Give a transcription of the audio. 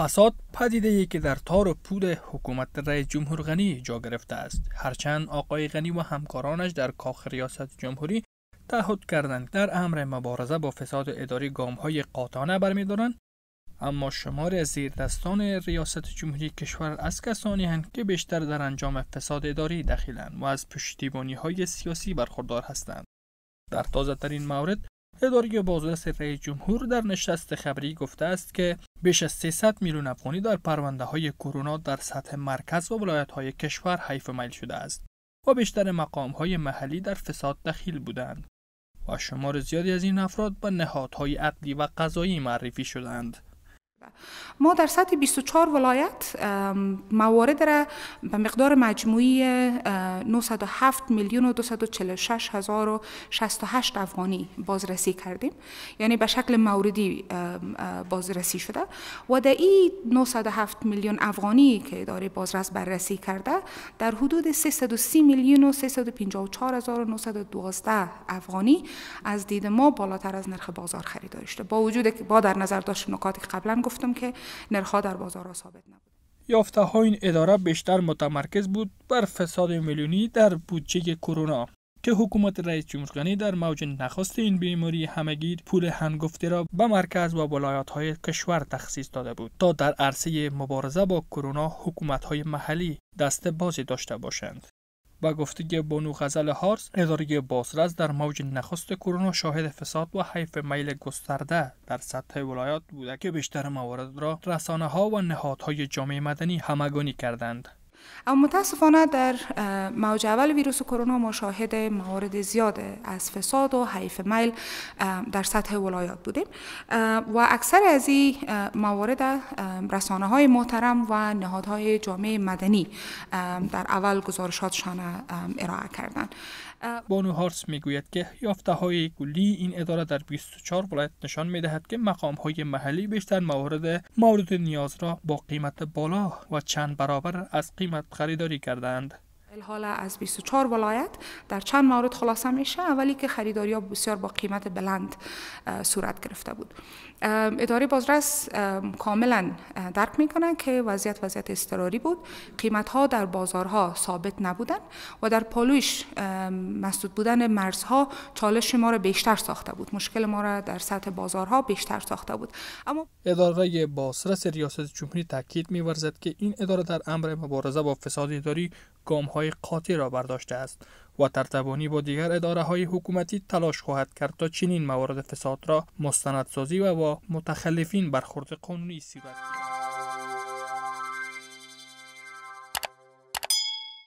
فساد پدیده ای که در تار و پود حکومت رئیس جمهور غنی جا گرفته است هرچند آقای غنی و همکارانش در کاخ ریاست جمهوری تعهد کردند در امر مبارزه با فساد اداری گام های قاطعانه برمیدارند اما شماری از زیردستان ریاست جمهوری کشور از کسانی هستند که بیشتر در انجام فساد اداری دخیلند و از پشتیبانی های سیاسی برخوردار هستند در تازه ترین مورد اداره بازرس رئیس جمهور در نشست خبری گفته است که بیش از 300 میلیون افغانی در پرونده های کرونا در سطح مرکز و ولایت های کشور حیف میل شده است و بیشتر مقام های محلی در فساد دخیل بودند و شمار زیادی از این افراد به نهادهای عدلی و قضایی معرفی شدند. ما در سطح 24 ولایت موارد را به مقدار مجموعی 907 میلیون و 246 هزار و 68 افغانی بازرسی کردیم یعنی به شکل موردی بازرسی شده و در این 907 میلیون افغانی که اداره بازرس بررسی کرده در حدود 330 میلیون و 354 هزار و 912 افغانی از دید ما بالاتر از نرخ بازار خریداری شده با وجود با در نظر داشت نکاتی که قبلا گفتم که نرخها در ثابت نبود یافته ها این اداره بیشتر متمرکز بود بر فساد میلیونی در بودجه کرونا که حکومت رئیس جمهورگانی در موج نخست این بیماری همگیر پول هنگفته را به مرکز و ولایات های کشور تخصیص داده بود تا در عرصه مبارزه با کرونا حکومت های محلی دست بازی داشته باشند و گفته بانو غزل هارس اداره بازرس در موج نخست کرونا شاهد فساد و حیف میل گسترده در سطح ولایات بوده که بیشتر موارد را رسانه ها و نهادهای جامعه مدنی همگانی کردند اما متاسفانه در موج اول ویروس کرونا ما شاهد موارد زیاد از فساد و حیف میل در سطح ولایات بودیم و اکثر از این موارد رسانه های محترم و نهادهای جامعه مدنی در اول گزارشاتشان ارائه کردند بانو هارس میگوید که یافته های کلی این اداره در 24 ولایت نشان میدهد که مقام های محلی بیشتر موارد مورد نیاز را با قیمت بالا و چند برابر از قیمت قیمت خریداری کردند. حالا از 24 ولایت در چند مورد خلاصه میشه اولی که خریداری ها بسیار با قیمت بلند صورت گرفته بود اداره بازرس کاملا درک میکنن که وضعیت وضعیت استراری بود قیمت ها در بازارها ثابت نبودن و در پالویش مسدود بودن مرزها چالش ما را بیشتر ساخته بود مشکل ما را در سطح بازارها بیشتر ساخته بود اما اداره بازرس ریاست جمهوری تاکید میورزد که این اداره در امر مبارزه با فساد اداری گام های های قاطع را برداشته است و ترتبانی با دیگر اداره های حکومتی تلاش خواهد کرد تا چنین موارد فساد را مستندسازی و با متخلفین برخورد قانونی صورت